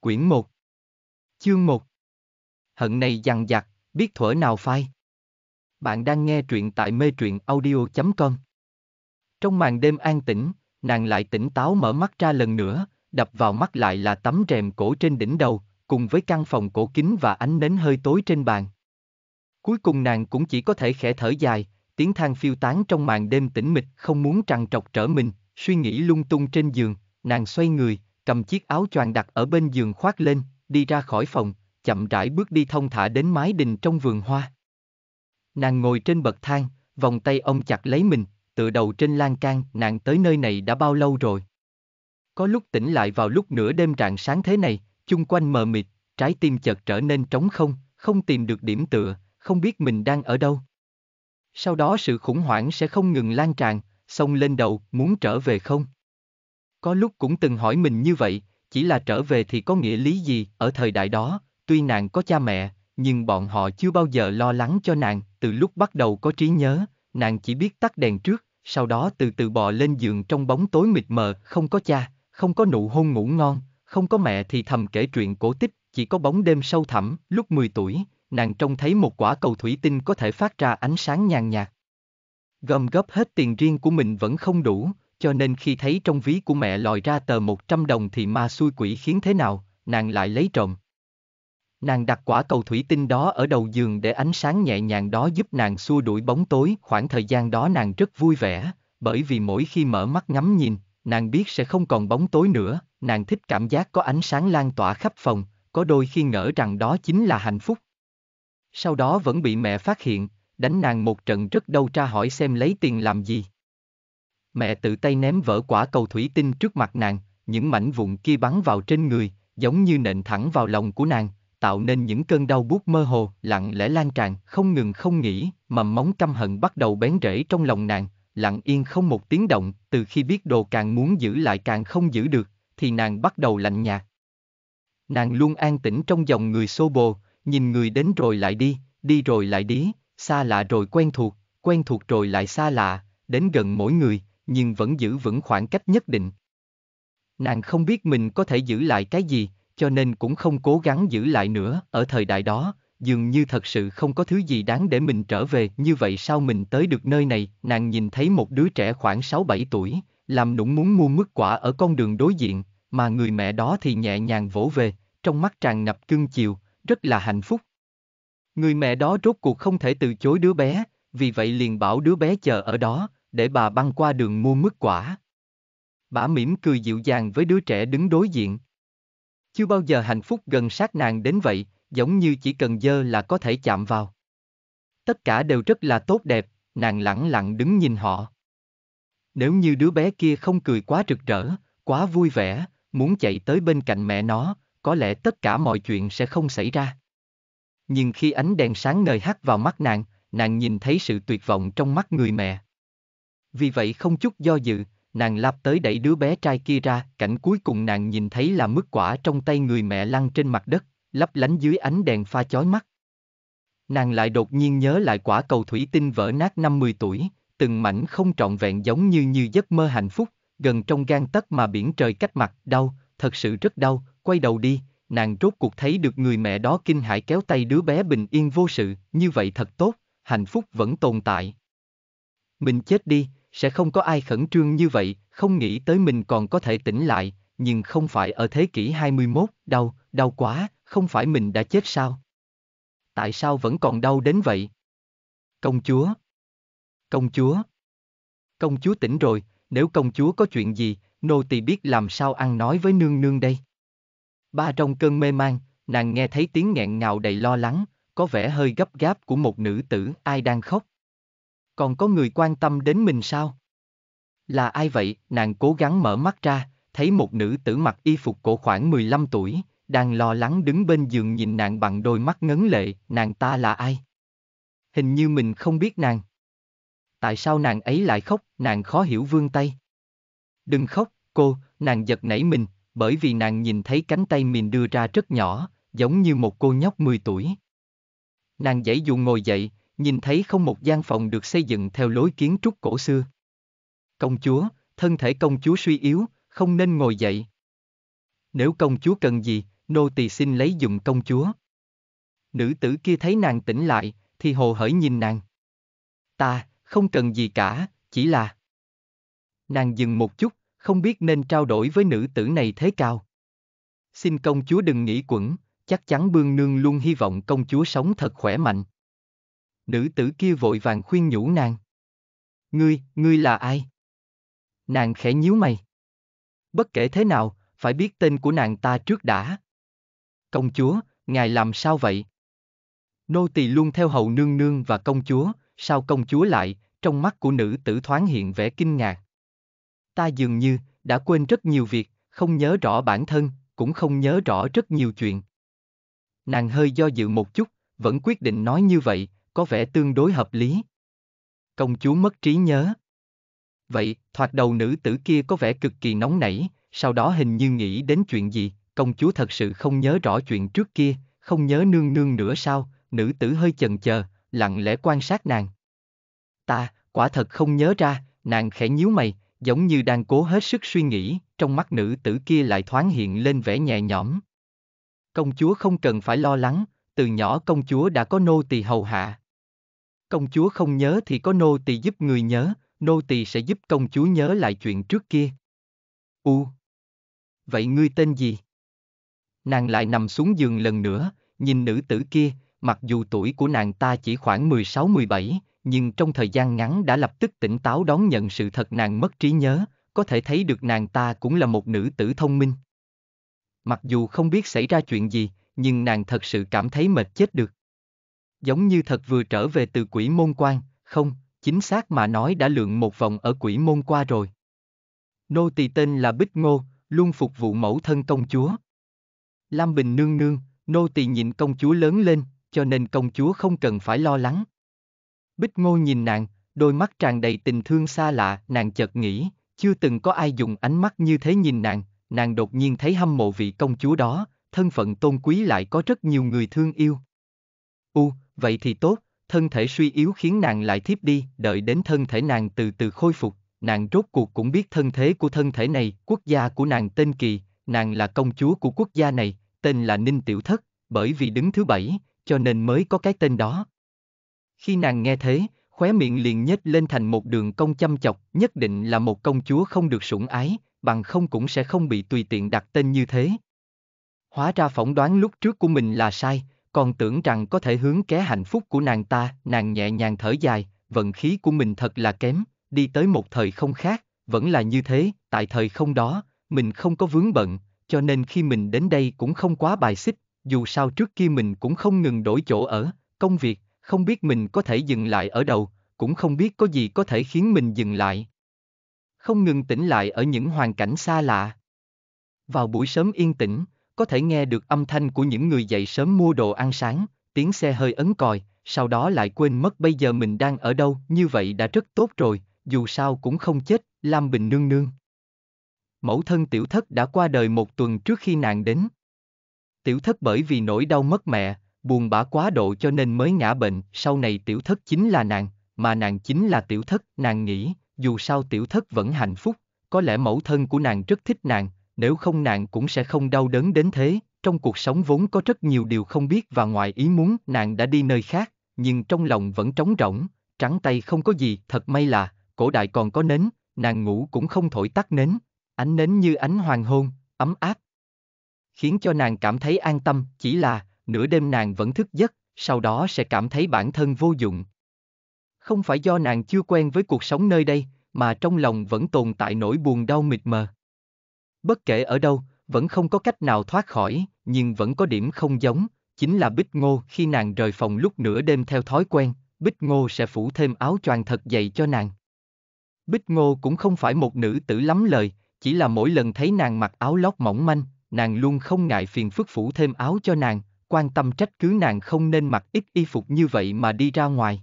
Quyển 1 Chương 1 Hận này dằn vặt, biết thuở nào phai. Bạn đang nghe truyện tại mê truyện audio.com Trong màn đêm an tĩnh, nàng lại tỉnh táo mở mắt ra lần nữa, đập vào mắt lại là tấm rèm cổ trên đỉnh đầu, cùng với căn phòng cổ kính và ánh nến hơi tối trên bàn. Cuối cùng nàng cũng chỉ có thể khẽ thở dài, tiếng than phiêu tán trong màn đêm tĩnh mịch không muốn trằn trọc trở mình, suy nghĩ lung tung trên giường, nàng xoay người, cầm chiếc áo choàng đặt ở bên giường khoác lên, đi ra khỏi phòng, chậm rãi bước đi thông thả đến mái đình trong vườn hoa. Nàng ngồi trên bậc thang, vòng tay ông chặt lấy mình, tựa đầu trên lan can, nàng tới nơi này đã bao lâu rồi? Có lúc tỉnh lại vào lúc nửa đêm rạng sáng thế này, chung quanh mờ mịt, trái tim chợt trở nên trống không, không tìm được điểm tựa, không biết mình đang ở đâu. Sau đó sự khủng hoảng sẽ không ngừng lan tràn, xông lên đầu, muốn trở về không? Có lúc cũng từng hỏi mình như vậy, chỉ là trở về thì có nghĩa lý gì, ở thời đại đó, tuy nàng có cha mẹ, nhưng bọn họ chưa bao giờ lo lắng cho nàng, từ lúc bắt đầu có trí nhớ, nàng chỉ biết tắt đèn trước, sau đó từ từ bò lên giường trong bóng tối mịt mờ, không có cha, không có nụ hôn ngủ ngon, không có mẹ thì thầm kể chuyện cổ tích, chỉ có bóng đêm sâu thẳm, lúc 10 tuổi, nàng trông thấy một quả cầu thủy tinh có thể phát ra ánh sáng nhàn nhạt. Gom góp hết tiền riêng của mình vẫn không đủ, cho nên khi thấy trong ví của mẹ lòi ra tờ 100 đồng thì ma xui quỷ khiến thế nào, nàng lại lấy trộm. Nàng đặt quả cầu thủy tinh đó ở đầu giường để ánh sáng nhẹ nhàng đó giúp nàng xua đuổi bóng tối. Khoảng thời gian đó nàng rất vui vẻ, bởi vì mỗi khi mở mắt ngắm nhìn, nàng biết sẽ không còn bóng tối nữa, nàng thích cảm giác có ánh sáng lan tỏa khắp phòng, có đôi khi ngỡ rằng đó chính là hạnh phúc. Sau đó vẫn bị mẹ phát hiện, đánh nàng một trận rất đau tra hỏi xem lấy tiền làm gì mẹ tự tay ném vỡ quả cầu thủy tinh trước mặt nàng, những mảnh vụn kia bắn vào trên người, giống như nện thẳng vào lòng của nàng, tạo nên những cơn đau buốt mơ hồ, lặng lẽ lan tràn, không ngừng không nghỉ, mầm móng căm hận bắt đầu bén rễ trong lòng nàng, lặng yên không một tiếng động, từ khi biết đồ càng muốn giữ lại càng không giữ được, thì nàng bắt đầu lạnh nhạt. Nàng luôn an tĩnh trong dòng người xô bồ, nhìn người đến rồi lại đi, đi rồi lại đi, xa lạ rồi quen thuộc, quen thuộc rồi lại xa lạ, đến gần mỗi người, nhưng vẫn giữ vững khoảng cách nhất định. Nàng không biết mình có thể giữ lại cái gì, cho nên cũng không cố gắng giữ lại nữa, ở thời đại đó, dường như thật sự không có thứ gì đáng để mình trở về, như vậy sao mình tới được nơi này, nàng nhìn thấy một đứa trẻ khoảng 6-7 tuổi, làm nũng muốn mua mứt quả ở con đường đối diện, mà người mẹ đó thì nhẹ nhàng vỗ về, trong mắt tràn ngập cưng chiều, rất là hạnh phúc. Người mẹ đó rốt cuộc không thể từ chối đứa bé, vì vậy liền bảo đứa bé chờ ở đó, để bà băng qua đường mua mứt quả. Bà mỉm cười dịu dàng với đứa trẻ đứng đối diện. Chưa bao giờ hạnh phúc gần sát nàng đến vậy, giống như chỉ cần dơ là có thể chạm vào. Tất cả đều rất là tốt đẹp, nàng lặng lặng đứng nhìn họ. Nếu như đứa bé kia không cười quá rực rỡ, quá vui vẻ, muốn chạy tới bên cạnh mẹ nó, có lẽ tất cả mọi chuyện sẽ không xảy ra. Nhưng khi ánh đèn sáng ngời hắt vào mắt nàng, nàng nhìn thấy sự tuyệt vọng trong mắt người mẹ. Vì vậy không chút do dự, nàng lap tới đẩy đứa bé trai kia ra, cảnh cuối cùng nàng nhìn thấy là mứt quả trong tay người mẹ lăn trên mặt đất, lấp lánh dưới ánh đèn pha chói mắt. Nàng lại đột nhiên nhớ lại quả cầu thủy tinh vỡ nát năm 10 tuổi, từng mảnh không trọn vẹn giống như như giấc mơ hạnh phúc, gần trong gan tất mà biển trời cách mặt, đau, thật sự rất đau, quay đầu đi, nàng rốt cuộc thấy được người mẹ đó kinh hãi kéo tay đứa bé bình yên vô sự, như vậy thật tốt, hạnh phúc vẫn tồn tại. Mình chết đi, sẽ không có ai khẩn trương như vậy, không nghĩ tới mình còn có thể tỉnh lại, nhưng không phải ở thế kỷ 21, đau, đau quá, không phải mình đã chết sao? Tại sao vẫn còn đau đến vậy? Công chúa! Công chúa! Công chúa tỉnh rồi, nếu công chúa có chuyện gì, nô tỳ biết làm sao ăn nói với nương nương đây. Ba trong cơn mê man, nàng nghe thấy tiếng nghẹn ngào đầy lo lắng, có vẻ hơi gấp gáp của một nữ tử ai đang khóc còn có người quan tâm đến mình sao? Là ai vậy? Nàng cố gắng mở mắt ra, thấy một nữ tử mặc y phục cổ khoảng 15 tuổi, đang lo lắng đứng bên giường nhìn nàng bằng đôi mắt ngấn lệ, nàng ta là ai? Hình như mình không biết nàng. Tại sao nàng ấy lại khóc, nàng khó hiểu vương tay. Đừng khóc, cô, nàng giật nảy mình, bởi vì nàng nhìn thấy cánh tay mình đưa ra rất nhỏ, giống như một cô nhóc 10 tuổi. Nàng dãy dụ ngồi dậy, nhìn thấy không một gian phòng được xây dựng theo lối kiến trúc cổ xưa. Công chúa, thân thể công chúa suy yếu, không nên ngồi dậy. Nếu công chúa cần gì, nô tỳ xin lấy dùng công chúa. Nữ tử kia thấy nàng tỉnh lại, thì hồ hởi nhìn nàng. Ta, không cần gì cả, chỉ là... Nàng dừng một chút, không biết nên trao đổi với nữ tử này thế cao. Xin công chúa đừng nghĩ quẩn, chắc chắn bương nương luôn hy vọng công chúa sống thật khỏe mạnh nữ tử kia vội vàng khuyên nhủ nàng. Ngươi, ngươi là ai? Nàng khẽ nhíu mày. Bất kể thế nào, phải biết tên của nàng ta trước đã. Công chúa, ngài làm sao vậy? Nô tỳ luôn theo hầu nương nương và công chúa, sao công chúa lại, trong mắt của nữ tử thoáng hiện vẻ kinh ngạc. Ta dường như, đã quên rất nhiều việc, không nhớ rõ bản thân, cũng không nhớ rõ rất nhiều chuyện. Nàng hơi do dự một chút, vẫn quyết định nói như vậy, có vẻ tương đối hợp lý. Công chúa mất trí nhớ. Vậy, thoạt đầu nữ tử kia có vẻ cực kỳ nóng nảy, sau đó hình như nghĩ đến chuyện gì, công chúa thật sự không nhớ rõ chuyện trước kia, không nhớ nương nương nữa sao, nữ tử hơi chần chờ, lặng lẽ quan sát nàng. Ta, quả thật không nhớ ra, nàng khẽ nhíu mày, giống như đang cố hết sức suy nghĩ, trong mắt nữ tử kia lại thoáng hiện lên vẻ nhẹ nhõm. Công chúa không cần phải lo lắng, từ nhỏ công chúa đã có nô tỳ hầu hạ. Công chúa không nhớ thì có nô tỳ giúp người nhớ, nô tỳ sẽ giúp công chúa nhớ lại chuyện trước kia. U. Vậy ngươi tên gì? Nàng lại nằm xuống giường lần nữa, nhìn nữ tử kia, mặc dù tuổi của nàng ta chỉ khoảng 16-17, nhưng trong thời gian ngắn đã lập tức tỉnh táo đón nhận sự thật nàng mất trí nhớ, có thể thấy được nàng ta cũng là một nữ tử thông minh. Mặc dù không biết xảy ra chuyện gì, nhưng nàng thật sự cảm thấy mệt chết được giống như thật vừa trở về từ quỷ môn quan, không, chính xác mà nói đã lượn một vòng ở quỷ môn qua rồi. Nô tỳ tên là Bích Ngô, luôn phục vụ mẫu thân công chúa. Lam Bình nương nương, nô tỳ nhìn công chúa lớn lên, cho nên công chúa không cần phải lo lắng. Bích Ngô nhìn nàng, đôi mắt tràn đầy tình thương xa lạ, nàng chợt nghĩ, chưa từng có ai dùng ánh mắt như thế nhìn nàng, nàng đột nhiên thấy hâm mộ vị công chúa đó, thân phận tôn quý lại có rất nhiều người thương yêu. U, Vậy thì tốt, thân thể suy yếu khiến nàng lại thiếp đi, đợi đến thân thể nàng từ từ khôi phục, nàng rốt cuộc cũng biết thân thế của thân thể này, quốc gia của nàng tên Kỳ, nàng là công chúa của quốc gia này, tên là Ninh Tiểu Thất, bởi vì đứng thứ bảy, cho nên mới có cái tên đó. Khi nàng nghe thế, khóe miệng liền nhếch lên thành một đường cong chăm chọc, nhất định là một công chúa không được sủng ái, bằng không cũng sẽ không bị tùy tiện đặt tên như thế. Hóa ra phỏng đoán lúc trước của mình là sai, còn tưởng rằng có thể hướng ké hạnh phúc của nàng ta, nàng nhẹ nhàng thở dài, vận khí của mình thật là kém, đi tới một thời không khác, vẫn là như thế, tại thời không đó, mình không có vướng bận, cho nên khi mình đến đây cũng không quá bài xích, dù sao trước kia mình cũng không ngừng đổi chỗ ở, công việc, không biết mình có thể dừng lại ở đâu, cũng không biết có gì có thể khiến mình dừng lại. Không ngừng tỉnh lại ở những hoàn cảnh xa lạ. Vào buổi sớm yên tĩnh, có thể nghe được âm thanh của những người dậy sớm mua đồ ăn sáng, tiếng xe hơi ấn còi, sau đó lại quên mất bây giờ mình đang ở đâu, như vậy đã rất tốt rồi, dù sao cũng không chết, Lam Bình nương nương. Mẫu thân tiểu thất đã qua đời một tuần trước khi nàng đến. Tiểu thất bởi vì nỗi đau mất mẹ, buồn bã quá độ cho nên mới ngã bệnh, sau này tiểu thất chính là nàng, mà nàng chính là tiểu thất, nàng nghĩ, dù sao tiểu thất vẫn hạnh phúc, có lẽ mẫu thân của nàng rất thích nàng, nếu không nàng cũng sẽ không đau đớn đến thế, trong cuộc sống vốn có rất nhiều điều không biết và ngoài ý muốn nàng đã đi nơi khác, nhưng trong lòng vẫn trống rỗng, trắng tay không có gì, thật may là, cổ đại còn có nến, nàng ngủ cũng không thổi tắt nến, ánh nến như ánh hoàng hôn, ấm áp. Khiến cho nàng cảm thấy an tâm, chỉ là, nửa đêm nàng vẫn thức giấc, sau đó sẽ cảm thấy bản thân vô dụng. Không phải do nàng chưa quen với cuộc sống nơi đây, mà trong lòng vẫn tồn tại nỗi buồn đau mịt mờ. Bất kể ở đâu, vẫn không có cách nào thoát khỏi, nhưng vẫn có điểm không giống, chính là Bích Ngô khi nàng rời phòng lúc nửa đêm theo thói quen, Bích Ngô sẽ phủ thêm áo choàng thật dày cho nàng. Bích Ngô cũng không phải một nữ tử lắm lời, chỉ là mỗi lần thấy nàng mặc áo lót mỏng manh, nàng luôn không ngại phiền phức phủ thêm áo cho nàng, quan tâm trách cứ nàng không nên mặc ít y phục như vậy mà đi ra ngoài.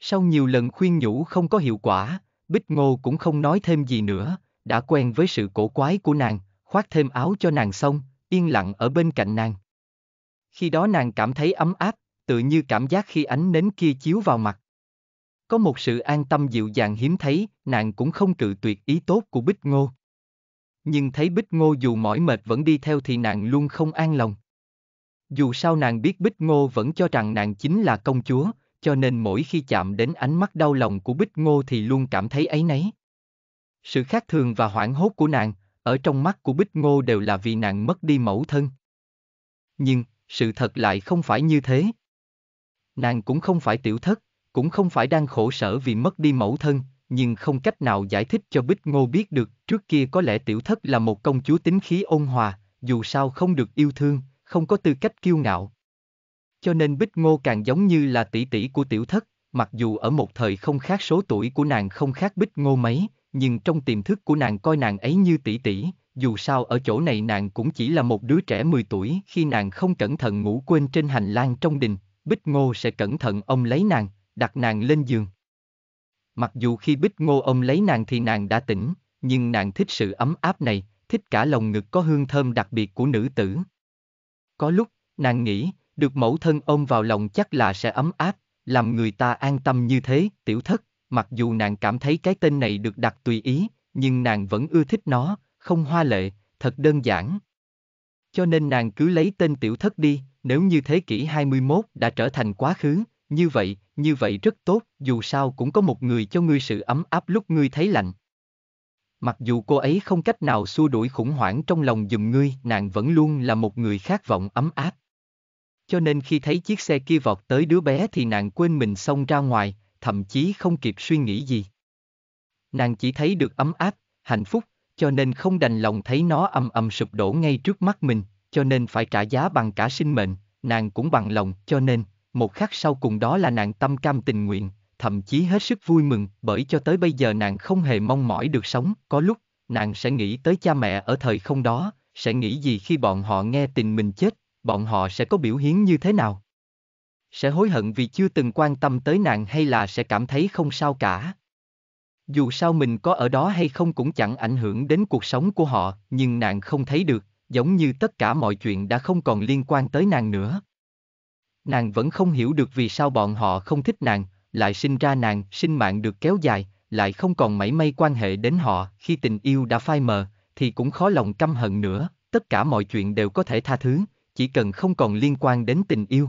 Sau nhiều lần khuyên nhủ không có hiệu quả, Bích Ngô cũng không nói thêm gì nữa, đã quen với sự cổ quái của nàng, khoác thêm áo cho nàng xong, yên lặng ở bên cạnh nàng. Khi đó nàng cảm thấy ấm áp, tự như cảm giác khi ánh nến kia chiếu vào mặt. Có một sự an tâm dịu dàng hiếm thấy, nàng cũng không cự tuyệt ý tốt của Bích Ngô. Nhưng thấy Bích Ngô dù mỏi mệt vẫn đi theo thì nàng luôn không an lòng. Dù sao nàng biết Bích Ngô vẫn cho rằng nàng chính là công chúa, cho nên mỗi khi chạm đến ánh mắt đau lòng của Bích Ngô thì luôn cảm thấy ấy nấy. Sự khác thường và hoảng hốt của nàng, ở trong mắt của Bích Ngô đều là vì nàng mất đi mẫu thân. Nhưng, sự thật lại không phải như thế. Nàng cũng không phải tiểu thất, cũng không phải đang khổ sở vì mất đi mẫu thân, nhưng không cách nào giải thích cho Bích Ngô biết được, trước kia có lẽ tiểu thất là một công chúa tính khí ôn hòa, dù sao không được yêu thương, không có tư cách kiêu ngạo. Cho nên Bích Ngô càng giống như là tỷ tỷ của tiểu thất, mặc dù ở một thời không khác số tuổi của nàng không khác Bích Ngô mấy, nhưng trong tiềm thức của nàng coi nàng ấy như tỷ tỷ, dù sao ở chỗ này nàng cũng chỉ là một đứa trẻ 10 tuổi, khi nàng không cẩn thận ngủ quên trên hành lang trong đình, Bích Ngô sẽ cẩn thận ông lấy nàng, đặt nàng lên giường. Mặc dù khi Bích Ngô ông lấy nàng thì nàng đã tỉnh, nhưng nàng thích sự ấm áp này, thích cả lòng ngực có hương thơm đặc biệt của nữ tử. Có lúc, nàng nghĩ, được mẫu thân ôm vào lòng chắc là sẽ ấm áp, làm người ta an tâm như thế, tiểu thất, mặc dù nàng cảm thấy cái tên này được đặt tùy ý, nhưng nàng vẫn ưa thích nó, không hoa lệ, thật đơn giản. Cho nên nàng cứ lấy tên tiểu thất đi, nếu như thế kỷ 21 đã trở thành quá khứ, như vậy, như vậy rất tốt, dù sao cũng có một người cho ngươi sự ấm áp lúc ngươi thấy lạnh. Mặc dù cô ấy không cách nào xua đuổi khủng hoảng trong lòng giùm ngươi, nàng vẫn luôn là một người khát vọng ấm áp. Cho nên khi thấy chiếc xe kia vọt tới đứa bé thì nàng quên mình xông ra ngoài, thậm chí không kịp suy nghĩ gì. Nàng chỉ thấy được ấm áp, hạnh phúc, cho nên không đành lòng thấy nó âm âm sụp đổ ngay trước mắt mình, cho nên phải trả giá bằng cả sinh mệnh, nàng cũng bằng lòng, cho nên, một khắc sau cùng đó là nàng tâm cam tình nguyện, thậm chí hết sức vui mừng, bởi cho tới bây giờ nàng không hề mong mỏi được sống, có lúc, nàng sẽ nghĩ tới cha mẹ ở thời không đó, sẽ nghĩ gì khi bọn họ nghe tình mình chết, bọn họ sẽ có biểu hiến như thế nào sẽ hối hận vì chưa từng quan tâm tới nàng hay là sẽ cảm thấy không sao cả. Dù sao mình có ở đó hay không cũng chẳng ảnh hưởng đến cuộc sống của họ, nhưng nàng không thấy được, giống như tất cả mọi chuyện đã không còn liên quan tới nàng nữa. Nàng vẫn không hiểu được vì sao bọn họ không thích nàng, lại sinh ra nàng, sinh mạng được kéo dài, lại không còn mảy may quan hệ đến họ, khi tình yêu đã phai mờ, thì cũng khó lòng căm hận nữa, tất cả mọi chuyện đều có thể tha thứ, chỉ cần không còn liên quan đến tình yêu.